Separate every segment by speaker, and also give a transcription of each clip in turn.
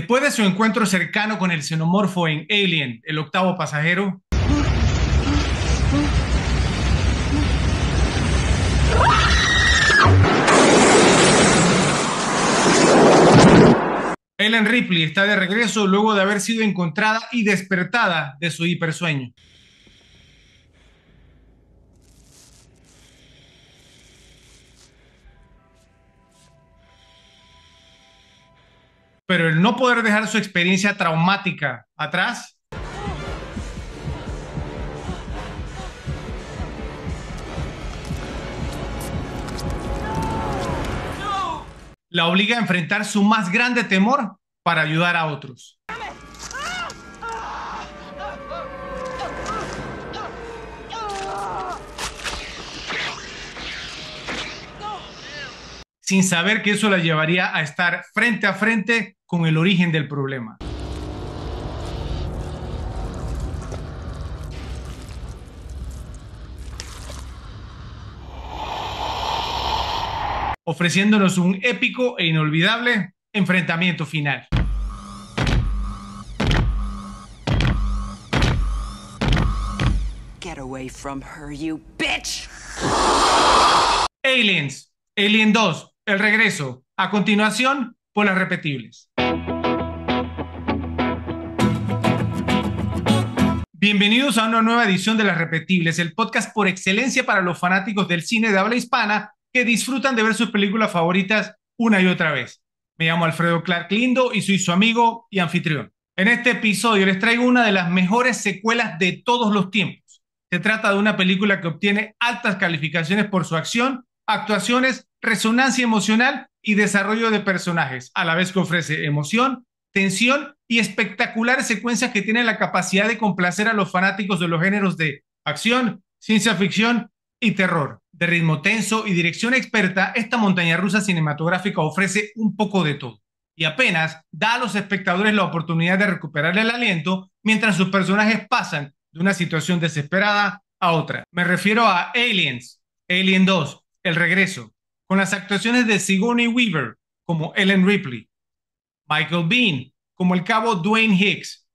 Speaker 1: Después de su encuentro cercano con el xenomorfo en Alien, el octavo pasajero, Ellen Ripley está de regreso luego de haber sido encontrada y despertada de su hipersueño. pero el no poder dejar su experiencia traumática atrás la obliga a enfrentar su más grande temor para ayudar a otros. Sin saber que eso la llevaría a estar frente a frente con el origen del problema. ofreciéndonos un épico e inolvidable enfrentamiento final. Get away Aliens, Alien 2, el regreso. A continuación, las repetibles. Bienvenidos a una nueva edición de Las Repetibles, el podcast por excelencia para los fanáticos del cine de habla hispana que disfrutan de ver sus películas favoritas una y otra vez. Me llamo Alfredo Clark Lindo y soy su amigo y anfitrión. En este episodio les traigo una de las mejores secuelas de todos los tiempos. Se trata de una película que obtiene altas calificaciones por su acción, actuaciones resonancia emocional y desarrollo de personajes, a la vez que ofrece emoción, tensión y espectaculares secuencias que tienen la capacidad de complacer a los fanáticos de los géneros de acción, ciencia ficción y terror. De ritmo tenso y dirección experta, esta montaña rusa cinematográfica ofrece un poco de todo y apenas da a los espectadores la oportunidad de recuperar el aliento mientras sus personajes pasan de una situación desesperada a otra. Me refiero a Aliens, Alien 2, El Regreso, con las actuaciones de Sigourney Weaver como Ellen Ripley, Michael Bean como el cabo Dwayne Hicks,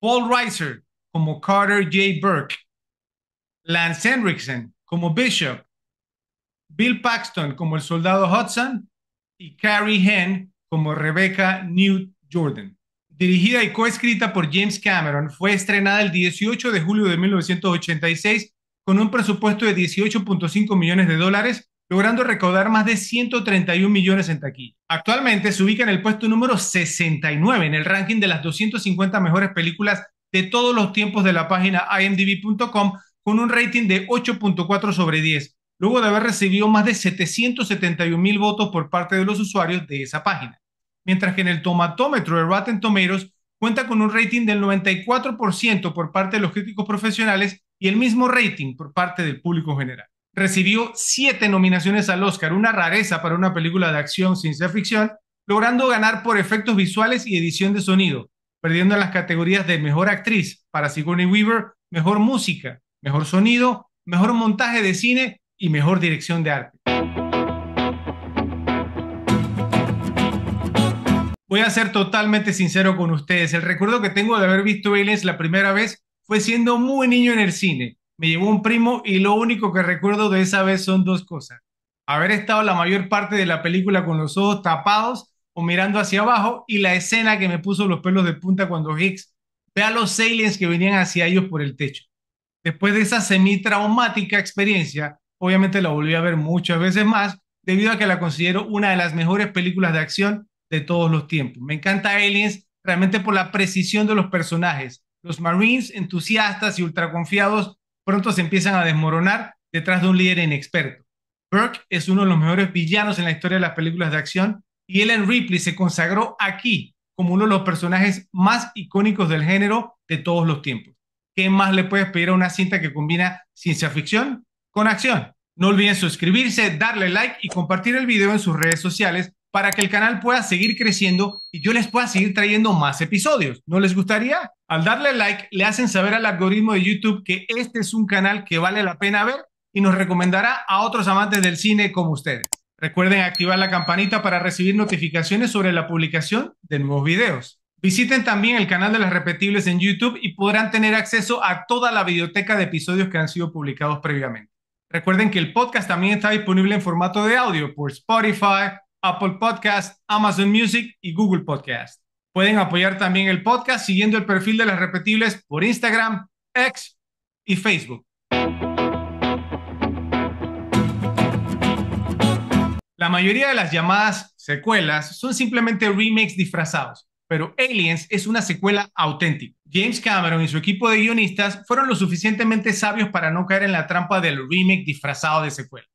Speaker 1: Paul Reiser como Carter J. Burke, Lance Henriksen como Bishop, Bill Paxton como el soldado Hudson y Carrie Henn como Rebecca Newt Jordan. Dirigida y coescrita por James Cameron, fue estrenada el 18 de julio de 1986 con un presupuesto de 18.5 millones de dólares logrando recaudar más de 131 millones en taquilla. Actualmente se ubica en el puesto número 69 en el ranking de las 250 mejores películas de todos los tiempos de la página imdb.com con un rating de 8.4 sobre 10, luego de haber recibido más de 771 mil votos por parte de los usuarios de esa página. Mientras que en el tomatómetro de Rotten Tomatoes cuenta con un rating del 94% por parte de los críticos profesionales y el mismo rating por parte del público general recibió siete nominaciones al Oscar, una rareza para una película de acción ciencia ficción, logrando ganar por efectos visuales y edición de sonido, perdiendo en las categorías de mejor actriz para Sigourney Weaver, mejor música, mejor sonido, mejor montaje de cine y mejor dirección de arte. Voy a ser totalmente sincero con ustedes. El recuerdo que tengo de haber visto Aliens la primera vez fue siendo muy niño en el cine me llevó un primo y lo único que recuerdo de esa vez son dos cosas. Haber estado la mayor parte de la película con los ojos tapados o mirando hacia abajo y la escena que me puso los pelos de punta cuando Hicks ve a los aliens que venían hacia ellos por el techo. Después de esa semi-traumática experiencia, obviamente la volví a ver muchas veces más debido a que la considero una de las mejores películas de acción de todos los tiempos. Me encanta Aliens realmente por la precisión de los personajes. Los Marines entusiastas y ultraconfiados pronto se empiezan a desmoronar detrás de un líder inexperto. Burke es uno de los mejores villanos en la historia de las películas de acción y Ellen Ripley se consagró aquí como uno de los personajes más icónicos del género de todos los tiempos. ¿Qué más le puedes pedir a una cinta que combina ciencia ficción con acción? No olviden suscribirse, darle like y compartir el video en sus redes sociales para que el canal pueda seguir creciendo y yo les pueda seguir trayendo más episodios. ¿No les gustaría? Al darle like, le hacen saber al algoritmo de YouTube que este es un canal que vale la pena ver y nos recomendará a otros amantes del cine como ustedes. Recuerden activar la campanita para recibir notificaciones sobre la publicación de nuevos videos. Visiten también el canal de las repetibles en YouTube y podrán tener acceso a toda la biblioteca de episodios que han sido publicados previamente. Recuerden que el podcast también está disponible en formato de audio por Spotify, Apple Podcast, Amazon Music y Google Podcast. Pueden apoyar también el podcast siguiendo el perfil de las repetibles por Instagram, X y Facebook. La mayoría de las llamadas secuelas son simplemente remakes disfrazados, pero Aliens es una secuela auténtica. James Cameron y su equipo de guionistas fueron lo suficientemente sabios para no caer en la trampa del remake disfrazado de secuela.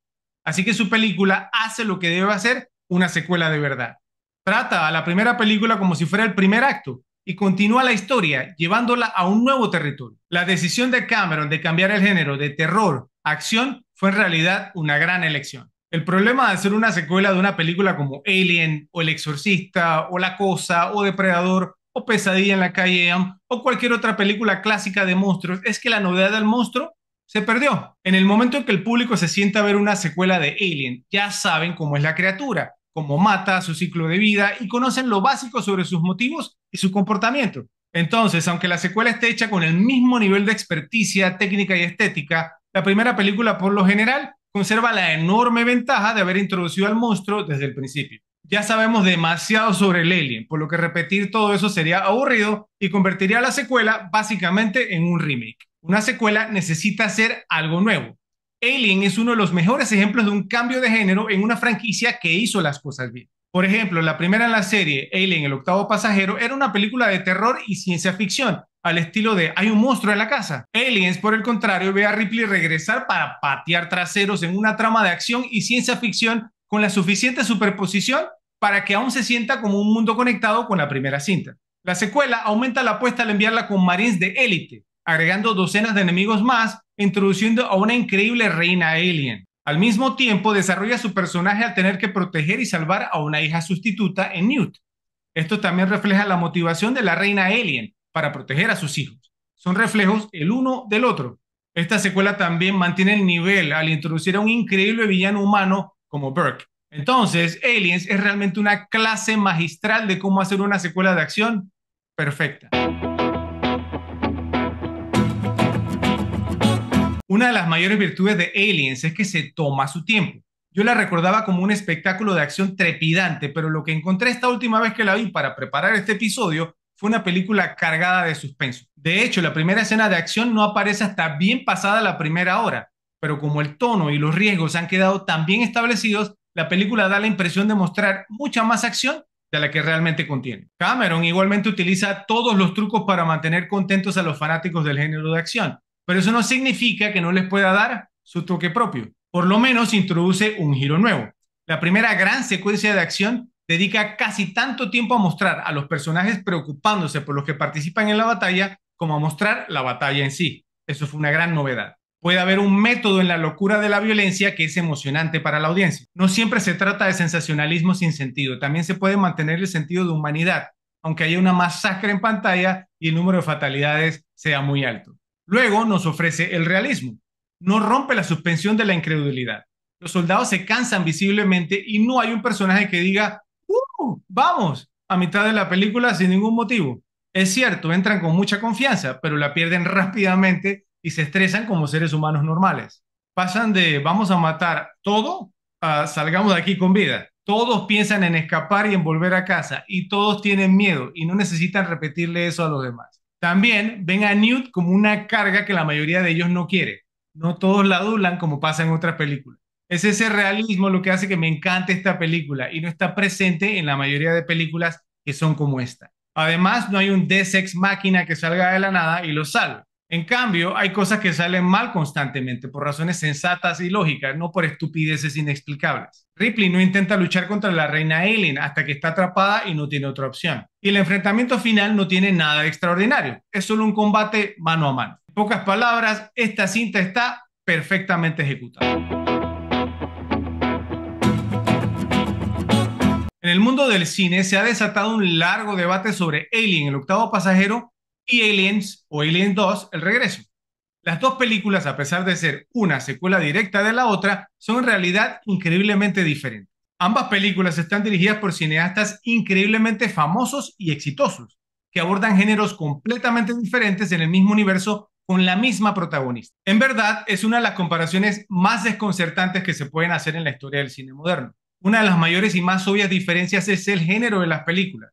Speaker 1: Así que su película hace lo que debe hacer una secuela de verdad. Trata a la primera película como si fuera el primer acto y continúa la historia llevándola a un nuevo territorio. La decisión de Cameron de cambiar el género de terror a acción fue en realidad una gran elección. El problema de hacer una secuela de una película como Alien o El Exorcista o La Cosa o Depredador o Pesadilla en la calle o cualquier otra película clásica de monstruos es que la novedad del monstruo se perdió. En el momento en que el público se sienta a ver una secuela de Alien, ya saben cómo es la criatura, cómo mata, su ciclo de vida y conocen lo básico sobre sus motivos y su comportamiento. Entonces, aunque la secuela esté hecha con el mismo nivel de experticia técnica y estética, la primera película por lo general conserva la enorme ventaja de haber introducido al monstruo desde el principio. Ya sabemos demasiado sobre el alien, por lo que repetir todo eso sería aburrido y convertiría la secuela básicamente en un remake. Una secuela necesita hacer algo nuevo. Alien es uno de los mejores ejemplos de un cambio de género en una franquicia que hizo las cosas bien. Por ejemplo, la primera en la serie, Alien, el octavo pasajero, era una película de terror y ciencia ficción, al estilo de hay un monstruo en la casa. Aliens, por el contrario, ve a Ripley regresar para patear traseros en una trama de acción y ciencia ficción con la suficiente superposición para que aún se sienta como un mundo conectado con la primera cinta. La secuela aumenta la apuesta al enviarla con marines de élite, agregando docenas de enemigos más, introduciendo a una increíble reina alien. Al mismo tiempo, desarrolla su personaje al tener que proteger y salvar a una hija sustituta en Newt. Esto también refleja la motivación de la reina alien para proteger a sus hijos. Son reflejos el uno del otro. Esta secuela también mantiene el nivel al introducir a un increíble villano humano como Burke. Entonces, Aliens es realmente una clase magistral de cómo hacer una secuela de acción perfecta. Una de las mayores virtudes de Aliens es que se toma su tiempo. Yo la recordaba como un espectáculo de acción trepidante, pero lo que encontré esta última vez que la vi para preparar este episodio fue una película cargada de suspenso. De hecho, la primera escena de acción no aparece hasta bien pasada la primera hora, pero como el tono y los riesgos han quedado tan bien establecidos, la película da la impresión de mostrar mucha más acción de la que realmente contiene. Cameron igualmente utiliza todos los trucos para mantener contentos a los fanáticos del género de acción pero eso no significa que no les pueda dar su toque propio. Por lo menos introduce un giro nuevo. La primera gran secuencia de acción dedica casi tanto tiempo a mostrar a los personajes preocupándose por los que participan en la batalla como a mostrar la batalla en sí. Eso fue una gran novedad. Puede haber un método en la locura de la violencia que es emocionante para la audiencia. No siempre se trata de sensacionalismo sin sentido, también se puede mantener el sentido de humanidad, aunque haya una masacre en pantalla y el número de fatalidades sea muy alto. Luego nos ofrece el realismo. No rompe la suspensión de la incredulidad. Los soldados se cansan visiblemente y no hay un personaje que diga, uh, vamos, a mitad de la película sin ningún motivo. Es cierto, entran con mucha confianza, pero la pierden rápidamente y se estresan como seres humanos normales. Pasan de vamos a matar todo a salgamos de aquí con vida. Todos piensan en escapar y en volver a casa y todos tienen miedo y no necesitan repetirle eso a los demás también ven a Newt como una carga que la mayoría de ellos no quiere. No todos la adulan como pasa en otras películas. Es ese realismo lo que hace que me encante esta película y no está presente en la mayoría de películas que son como esta. Además, no hay un Deus Máquina que salga de la nada y lo salve. En cambio, hay cosas que salen mal constantemente por razones sensatas y lógicas, no por estupideces inexplicables. Ripley no intenta luchar contra la reina Alien hasta que está atrapada y no tiene otra opción. Y el enfrentamiento final no tiene nada de extraordinario, es solo un combate mano a mano. En pocas palabras, esta cinta está perfectamente ejecutada. En el mundo del cine se ha desatado un largo debate sobre Alien, el octavo pasajero, y Aliens o Alien 2, El Regreso. Las dos películas, a pesar de ser una secuela directa de la otra, son en realidad increíblemente diferentes. Ambas películas están dirigidas por cineastas increíblemente famosos y exitosos, que abordan géneros completamente diferentes en el mismo universo con la misma protagonista. En verdad, es una de las comparaciones más desconcertantes que se pueden hacer en la historia del cine moderno. Una de las mayores y más obvias diferencias es el género de las películas.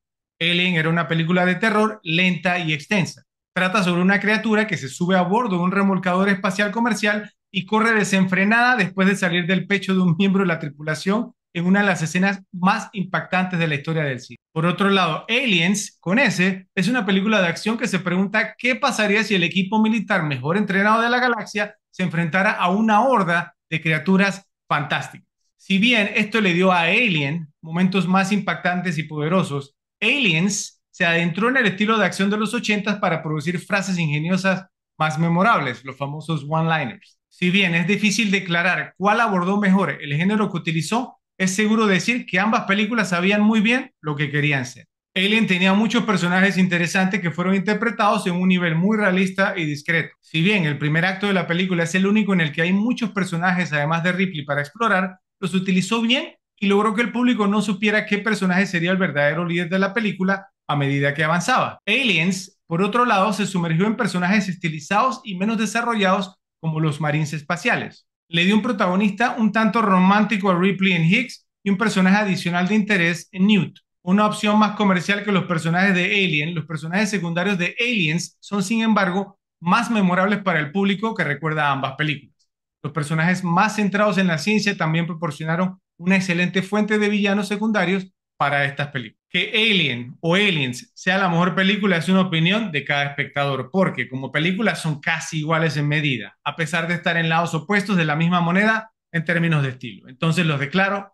Speaker 1: Alien era una película de terror lenta y extensa. Trata sobre una criatura que se sube a bordo de un remolcador espacial comercial y corre desenfrenada después de salir del pecho de un miembro de la tripulación en una de las escenas más impactantes de la historia del cine. Por otro lado, Aliens, con ese, es una película de acción que se pregunta qué pasaría si el equipo militar mejor entrenado de la galaxia se enfrentara a una horda de criaturas fantásticas. Si bien esto le dio a Alien momentos más impactantes y poderosos, Aliens se adentró en el estilo de acción de los 80 para producir frases ingeniosas más memorables, los famosos one-liners. Si bien es difícil declarar cuál abordó mejor el género que utilizó, es seguro decir que ambas películas sabían muy bien lo que querían ser. Alien tenía muchos personajes interesantes que fueron interpretados en un nivel muy realista y discreto. Si bien el primer acto de la película es el único en el que hay muchos personajes además de Ripley para explorar, los utilizó bien y logró que el público no supiera qué personaje sería el verdadero líder de la película a medida que avanzaba. Aliens, por otro lado, se sumergió en personajes estilizados y menos desarrollados como los marines espaciales. Le dio un protagonista un tanto romántico a Ripley en Hicks y un personaje adicional de interés en Newt. Una opción más comercial que los personajes de Alien, los personajes secundarios de Aliens son sin embargo más memorables para el público que recuerda ambas películas. Los personajes más centrados en la ciencia también proporcionaron una excelente fuente de villanos secundarios para estas películas. Que Alien o Aliens sea la mejor película es una opinión de cada espectador, porque como películas son casi iguales en medida, a pesar de estar en lados opuestos de la misma moneda en términos de estilo. Entonces los declaro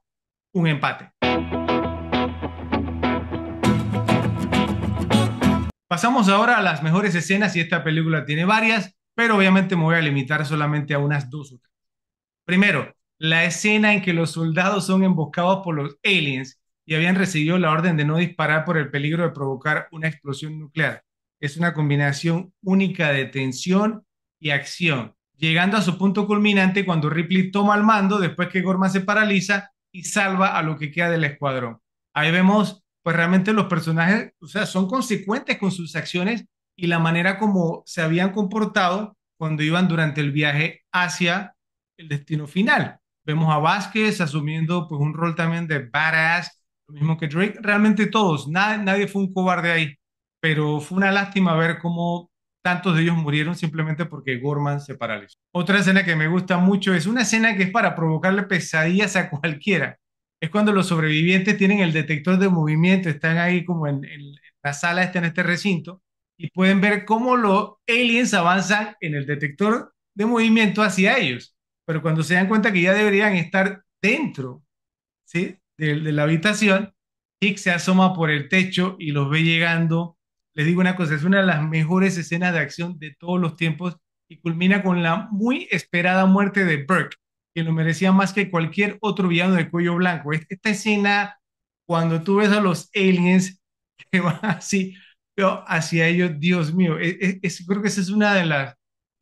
Speaker 1: un empate. Pasamos ahora a las mejores escenas y esta película tiene varias, pero obviamente me voy a limitar solamente a unas dos Primero, la escena en que los soldados son emboscados por los aliens y habían recibido la orden de no disparar por el peligro de provocar una explosión nuclear. Es una combinación única de tensión y acción, llegando a su punto culminante cuando Ripley toma el mando después que Gorman se paraliza y salva a lo que queda del escuadrón. Ahí vemos, pues realmente los personajes, o sea, son consecuentes con sus acciones y la manera como se habían comportado cuando iban durante el viaje hacia el destino final. Vemos a Vázquez asumiendo pues un rol también de badass, lo mismo que Drake, realmente todos, nadie, fue un cobarde ahí, pero fue una lástima ver cómo tantos de ellos murieron simplemente porque Gorman se paralizó. Otra escena que me gusta mucho es una escena que es para provocarle pesadillas a cualquiera. Es cuando los sobrevivientes tienen el detector de movimiento, están ahí como en, en la sala, está en este recinto, y pueden ver cómo los aliens avanzan en el detector de movimiento hacia ellos pero cuando se dan cuenta que ya deberían estar dentro ¿sí? de, la habitación, Hicks se asoma por el techo y los ve llegando. Les digo una cosa, es una de las mejores escenas de acción de todos los tiempos y culmina con la muy esperada muerte de Burke, que lo merecía más que cualquier otro villano de cuello blanco. Esta escena, cuando tú ves a los aliens que van así hacia ellos, Dios mío, e, e, creo que esa es una de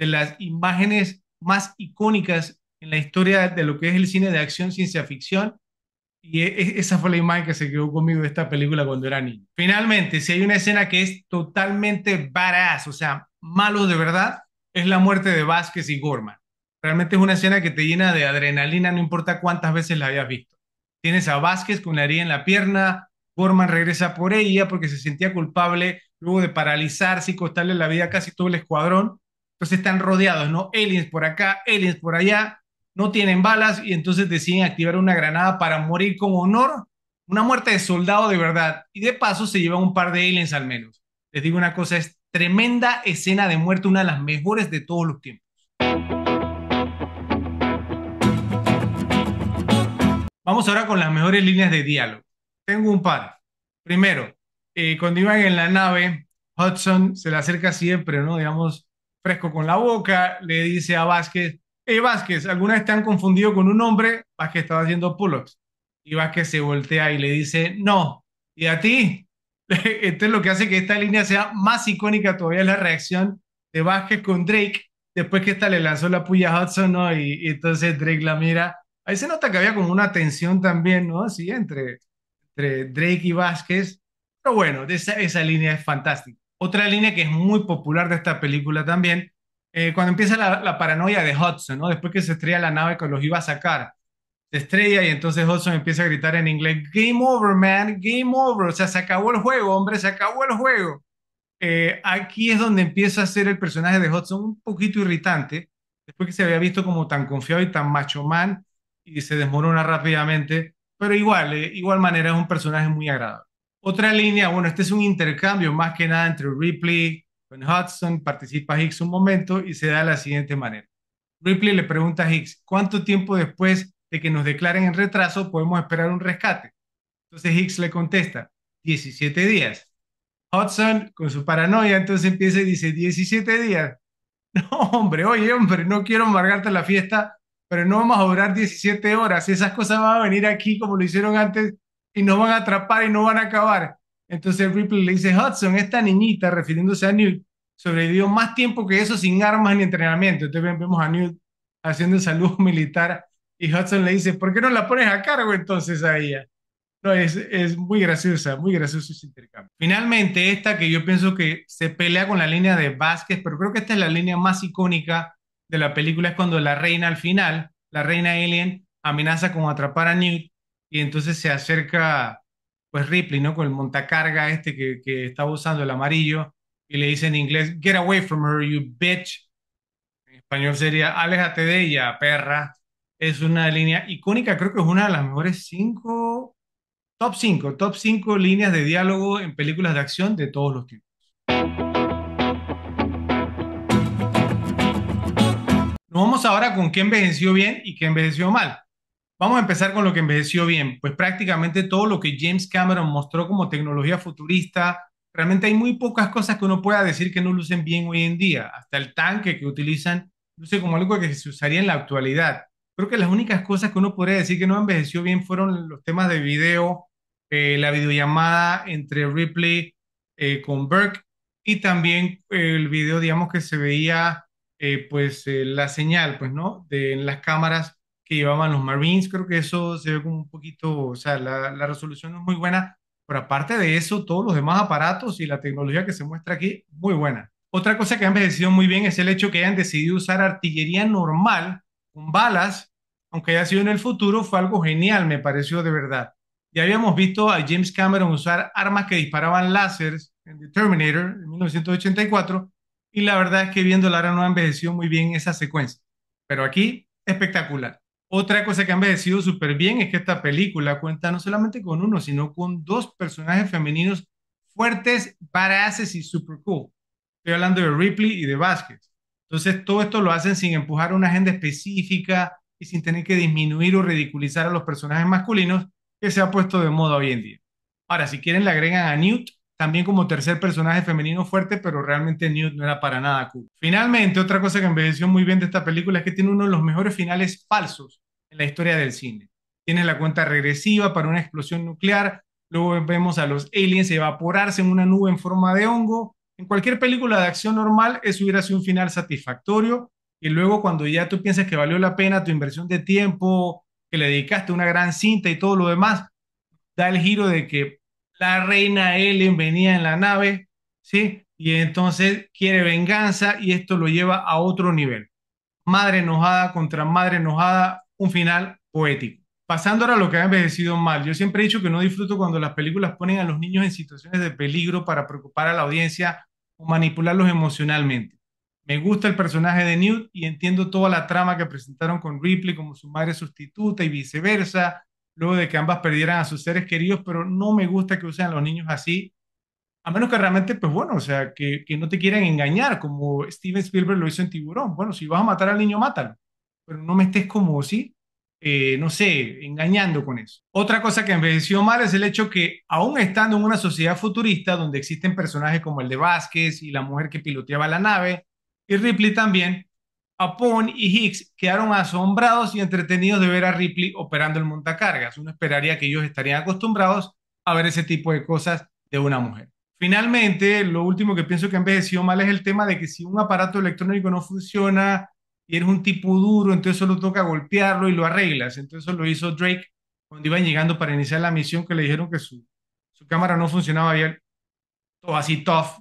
Speaker 1: las imágenes más icónicas en la historia de lo que es el cine de acción, ciencia ficción. Y e, e, esa fue la imagen que se quedó conmigo de esta película cuando era niño. Finalmente, si hay una escena que es totalmente badass, o sea, malo de verdad, es la muerte de Vázquez y Gorman. Realmente es una escena que te llena de adrenalina, no importa cuántas veces la hayas visto. Tienes a Vázquez con la herida en la pierna, Gorman regresa por ella porque se sentía culpable luego de paralizarse y costarle la vida casi todo el escuadrón. Entonces están rodeados, ¿no? Aliens por acá, aliens por allá, no tienen balas y entonces deciden activar una granada para morir con honor, una muerte de soldado de verdad. Y de paso se llevan un par de aliens al menos. Les digo una cosa, es tremenda escena de muerte, una de las mejores de todos los tiempos. Vamos ahora con las mejores líneas de diálogo. Tengo un par. Primero, eh, cuando iban en la nave, Hudson se le acerca siempre, ¿no? Digamos, fresco con la boca, le dice a Vázquez, hey Vázquez, alguna vez te han confundido con un hombre, Vázquez estaba haciendo pull-ups. Y Vázquez se voltea y le dice, no, ¿y a ti? Esto es lo que hace que esta línea sea más icónica todavía, la reacción de Vázquez con Drake, después que esta le lanzó la puya a Hudson, ¿no? Y, entonces Drake la mira. Ahí se nota que había como una tensión también, ¿no? Sí, entre, entre Drake y Vázquez. Pero bueno, esa, esa línea es fantástica. Otra línea que es muy popular de esta película también, eh, cuando empieza la, paranoia de Hudson, ¿no? Después que se estrella la nave que los iba a sacar, se estrella y entonces Hudson empieza a gritar en inglés, Game over, man, game over, o sea, se acabó el juego, hombre, se acabó el juego. Eh, aquí es donde empieza a ser el personaje de Hudson un poquito irritante, después que se había visto como tan confiado y tan macho man y se desmorona rápidamente, pero igual, eh, igual manera es un personaje muy agradable. Otra línea, bueno, este es un intercambio más que nada entre Ripley con Hudson, participa Hicks un momento y se da de la siguiente manera. Ripley le pregunta a Hicks, ¿cuánto tiempo después de que nos declaren en retraso podemos esperar un rescate? Entonces Hicks le contesta, 17 días. Hudson, con su paranoia, entonces empieza y dice, 17 días. No, hombre, oye, hombre, no quiero amargarte la fiesta, pero no vamos a durar 17 horas. Esas cosas van a venir aquí como lo hicieron antes y no van a atrapar y no van a acabar. Entonces Ripley le dice, Hudson, esta niñita, refiriéndose a Newt, sobrevivió más tiempo que eso sin armas ni entrenamiento. Entonces vemos a Newt haciendo saludo militar y Hudson le dice, ¿por qué no la pones a cargo entonces a ella? No, es, es muy graciosa, muy gracioso ese intercambio. Finalmente, esta que yo pienso que se pelea con la línea de Vázquez, pero creo que esta es la línea más icónica de la película, es cuando la reina al final, la reina alien, amenaza con atrapar a Newt y entonces se acerca pues Ripley, ¿no? Con el montacarga este que, que estaba usando el amarillo y le dice en inglés, get away from her, you bitch. En español sería, aléjate de ella, perra. Es una línea icónica, creo que es una de las mejores cinco, top cinco, top cinco líneas de diálogo en películas de acción de todos los tiempos. Nos vamos ahora con qué envejeció bien y qué envejeció mal. Vamos a empezar con lo que envejeció bien. Pues prácticamente todo lo que James Cameron mostró como tecnología futurista, realmente hay muy pocas cosas que uno pueda decir que no lucen bien hoy en día. Hasta el tanque que utilizan no sé, como algo que se usaría en la actualidad. Creo que las únicas cosas que uno podría decir que no envejeció bien fueron los temas de video, eh, la videollamada entre Ripley eh, con Burke y también eh, el video, digamos, que se veía, pues, la señal, pues, ¿no? De las cámaras que llevaban los Marines, creo que eso se ve como un poquito, o sea, la, la resolución no es muy buena, pero aparte de eso, todos los demás aparatos y la tecnología que se muestra aquí, muy buena. Otra cosa que han envejecido muy bien es el hecho que hayan decidido usar artillería normal con balas, aunque haya sido en el futuro, fue algo genial, me pareció de verdad. Ya habíamos visto a James Cameron usar armas que disparaban láseres en The Terminator en 1984, y la verdad es que viendo ahora no ha envejecido muy bien esa secuencia. Pero aquí, espectacular. Otra cosa que han envejecido súper bien es que esta película cuenta no solamente con uno, sino con dos personajes femeninos fuertes, badass y super cool. Estoy hablando de Ripley y de Vázquez. Entonces, todo esto lo hacen sin empujar una agenda específica y sin tener que disminuir o ridiculizar a los personajes masculinos que se ha puesto de moda hoy en día. Ahora, si quieren, le agregan a Newt también como tercer personaje femenino fuerte, pero realmente Newt no era para nada cool. Finalmente, otra cosa que envejeció muy bien de esta película es que tiene uno de los mejores finales falsos en la historia del cine. Tienes la cuenta regresiva para una explosión nuclear, luego vemos a los aliens evaporarse en una nube en forma de hongo. En cualquier película de acción normal, eso hubiera sido un final satisfactorio. Y luego cuando ya tú piensas que valió la pena tu inversión de tiempo, que le dedicaste una gran cinta y todo lo demás, da el giro de que la reina Ellen venía en la nave, ¿sí? Y entonces quiere venganza y esto lo lleva a otro nivel. Madre enojada contra madre enojada, un final poético. Pasando ahora a lo que ha envejecido mal. Yo siempre he dicho que no disfruto cuando las películas ponen a los niños en situaciones de peligro para preocupar a la audiencia o manipularlos emocionalmente. Me gusta el personaje de Newt y entiendo toda la trama que presentaron con Ripley como su madre sustituta y viceversa, luego de que ambas perdieran a sus seres queridos, pero no me gusta que usen a los niños así, a menos que realmente, pues bueno, o sea, que, no te quieran engañar, como Steven Spielberg lo hizo en Tiburón. Bueno, si vas a matar al niño, mátalo, pero no me estés como, sí, eh, no sé, engañando con eso. Otra cosa que me envejeció mal es el hecho que, aún estando en una sociedad futurista donde existen personajes como el de Vázquez y la mujer que piloteaba la nave, y Ripley también, Apone y Hicks quedaron asombrados y entretenidos de ver a Ripley operando el montacargas. Uno esperaría que ellos estarían acostumbrados a ver ese tipo de cosas de una mujer. Finalmente, lo último que pienso que envejeció mal es el tema de que si un aparato electrónico no funciona y eres un tipo duro, entonces solo toca golpearlo y lo arreglas. Entonces lo hizo Drake cuando iban llegando para iniciar la misión que le dijeron que su, su cámara no funcionaba bien. Todo así tough.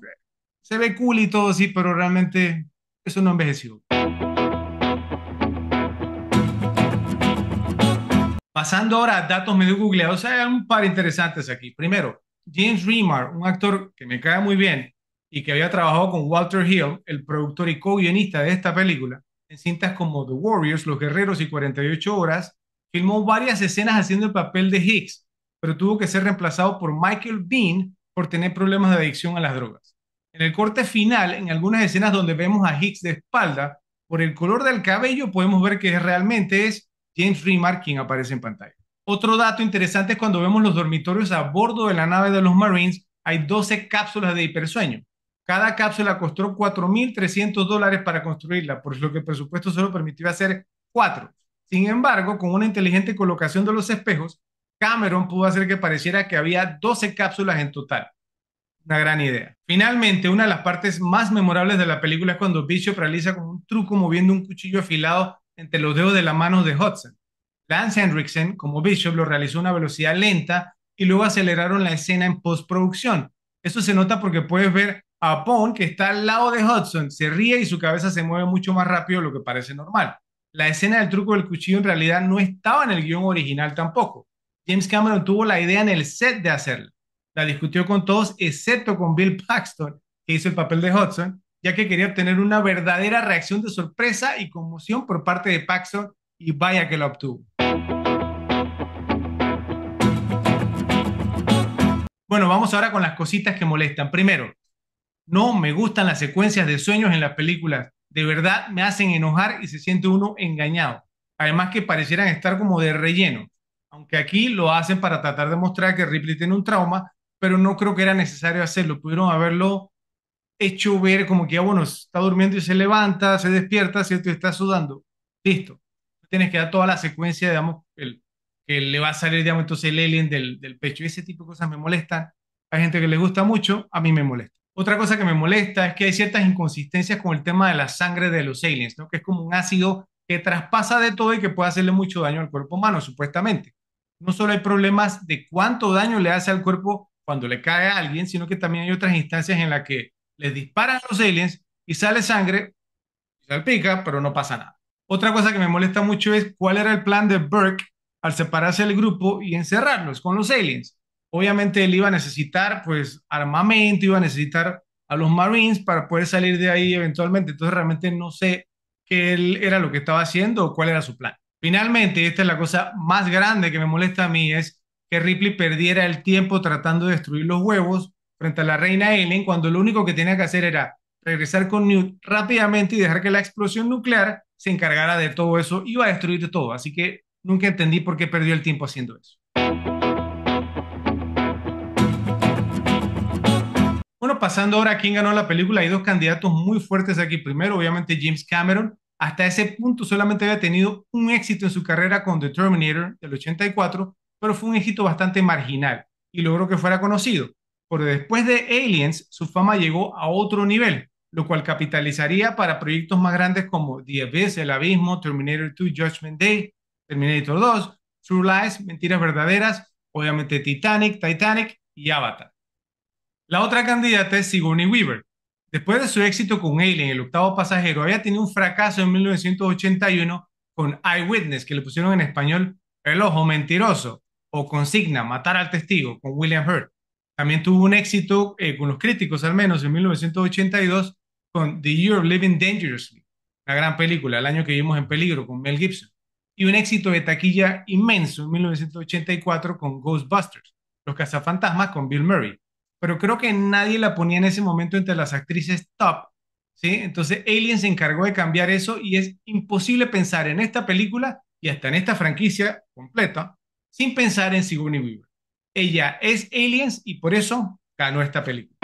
Speaker 1: Se ve cool y todo así, pero realmente eso no envejeció. Pasando ahora a datos medio googleados, hay un par interesantes aquí. Primero, James Remar, un actor que me cae muy bien y que había trabajado con Walter Hill, el productor y co-guionista de esta película, en cintas como The Warriors, Los Guerreros y 48 Horas, filmó varias escenas haciendo el papel de Hicks, pero tuvo que ser reemplazado por Michael Bean por tener problemas de adicción a las drogas. En el corte final, en algunas escenas donde vemos a Hicks de espalda, por el color del cabello podemos ver que realmente es James Remar quien aparece en pantalla. Otro dato interesante es cuando vemos los dormitorios a bordo de la nave de los Marines, hay 12 cápsulas de hipersueño. Cada cápsula costó 4.300 dólares para construirla, por lo que el presupuesto solo permitió hacer cuatro. Sin embargo, con una inteligente colocación de los espejos, Cameron pudo hacer que pareciera que había 12 cápsulas en total. Una gran idea. Finalmente, una de las partes más memorables de la película es cuando Bishop realiza un truco moviendo un cuchillo afilado entre los dedos de la mano de Hudson. Lance Henriksen, como Bishop, lo realizó a una velocidad lenta y luego aceleraron la escena en postproducción. Eso se nota porque puedes ver a Pone, que está al lado de Hudson, se ríe y su cabeza se mueve mucho más rápido de lo que parece normal. La escena del truco del cuchillo en realidad no estaba en el guión original tampoco. James Cameron tuvo la idea en el set de hacerla la discutió con todos, excepto con Bill Paxton, que hizo el papel de Hudson, ya que quería obtener una verdadera reacción de sorpresa y conmoción por parte de Paxton, y vaya que la obtuvo. Bueno, vamos ahora con las cositas que molestan. Primero, no me gustan las secuencias de sueños en las películas. De verdad me hacen enojar y se siente uno engañado. Además que parecieran estar como de relleno. Aunque aquí lo hacen para tratar de mostrar que Ripley tiene un trauma, pero no creo que era necesario hacerlo. Pudieron haberlo hecho ver como que, ah, bueno, está durmiendo y se levanta, se despierta, ¿cierto? Y está sudando. Listo. Tienes que dar toda la secuencia, digamos, el, que le va a salir, digamos, entonces el alien del, del pecho. Y ese tipo de cosas me molesta a gente que le gusta mucho, a mí me molesta. Otra cosa que me molesta es que hay ciertas inconsistencias con el tema de la sangre de los aliens, ¿no? Que es como un ácido que traspasa de todo y que puede hacerle mucho daño al cuerpo humano, supuestamente. No solo hay problemas de cuánto daño le hace al cuerpo cuando le cae a alguien, sino que también hay otras instancias en las que les disparan los aliens y sale sangre, salpica, pero no pasa nada. Otra cosa que me molesta mucho es cuál era el plan de Burke al separarse del grupo y encerrarlos con los aliens. Obviamente él iba a necesitar pues armamento, iba a necesitar a los Marines para poder salir de ahí eventualmente. Entonces realmente no sé qué él era lo que estaba haciendo o cuál era su plan. Finalmente, esta es la cosa más grande que me molesta a mí, es que Ripley perdiera el tiempo tratando de destruir los huevos frente a la reina Ellen, cuando lo único que tenía que hacer era regresar con Newt rápidamente y dejar que la explosión nuclear se encargara de todo eso, iba a destruir todo. Así que nunca entendí por qué perdió el tiempo haciendo eso. Bueno, pasando ahora a quién ganó la película, hay dos candidatos muy fuertes aquí. Primero, obviamente, James Cameron. Hasta ese punto solamente había tenido un éxito en su carrera con The Terminator del 84, pero fue un éxito bastante marginal y logró que fuera conocido. Pero después de Aliens, su fama llegó a otro nivel, lo cual capitalizaría para proyectos más grandes como The Abyss, El Abismo, Terminator 2, Judgment Day, Terminator 2, True Lies, Mentiras Verdaderas, obviamente Titanic, Titanic y Avatar. La otra candidata es Sigourney Weaver. Después de su éxito con Alien, el octavo pasajero, había tenido un fracaso en 1981 con Eyewitness, que le pusieron en español el ojo mentiroso, o Consigna, Matar al Testigo, con William Hurt. También tuvo un éxito eh, con los críticos, al menos en 1982, con The Year of Living Dangerously, la gran película, el año que Vivimos en peligro con Mel Gibson. Y un éxito de taquilla inmenso en 1984 con Ghostbusters, Los Cazafantasmas con Bill Murray. Pero creo que nadie la ponía en ese momento entre las actrices top. ¿sí? Entonces Alien se encargó de cambiar eso y es imposible pensar en esta película y hasta en esta franquicia completa sin pensar en Sigourney Weaver. Ella es Aliens y por eso ganó esta película.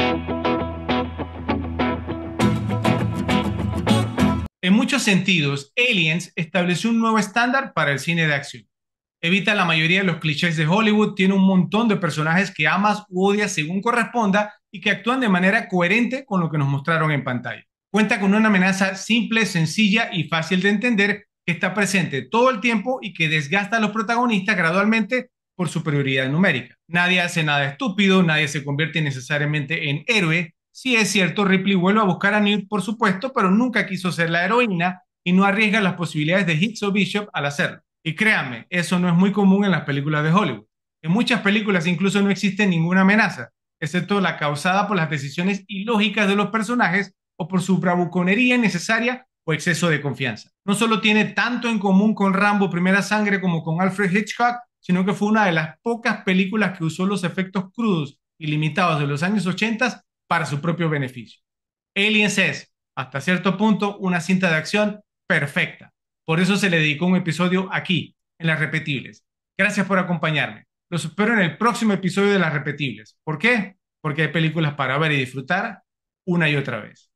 Speaker 1: En muchos sentidos, Aliens estableció un nuevo estándar para el cine de acción. Evita la mayoría de los clichés de Hollywood, tiene un montón de personajes que amas u odias según corresponda y que actúan de manera coherente con lo que nos mostraron en pantalla. Cuenta con una amenaza simple, sencilla y fácil de entender que está presente todo el tiempo y que desgasta a los protagonistas gradualmente por superioridad numérica. Nadie hace nada estúpido, nadie se convierte necesariamente en héroe. Si es cierto, Ripley vuelve a buscar a Newt, por supuesto, pero nunca quiso ser la heroína y no arriesga las posibilidades de Hicks o Bishop al hacerlo. Y créanme, eso no es muy común en las películas de Hollywood. En muchas películas incluso no existe ninguna amenaza, excepto la causada por las decisiones ilógicas de los personajes o por su bravuconería necesaria, o exceso de confianza. No solo tiene tanto en común con Rambo Primera Sangre como con Alfred Hitchcock, sino que fue una de las pocas películas que usó los efectos crudos y limitados de los años 80 para su propio beneficio. Aliens es, hasta cierto punto, una cinta de acción perfecta. Por eso se le dedicó un episodio aquí, en Las Repetibles. Gracias por acompañarme. Los espero en el próximo episodio de Las Repetibles. ¿Por qué? Porque hay películas para ver y disfrutar una y otra vez.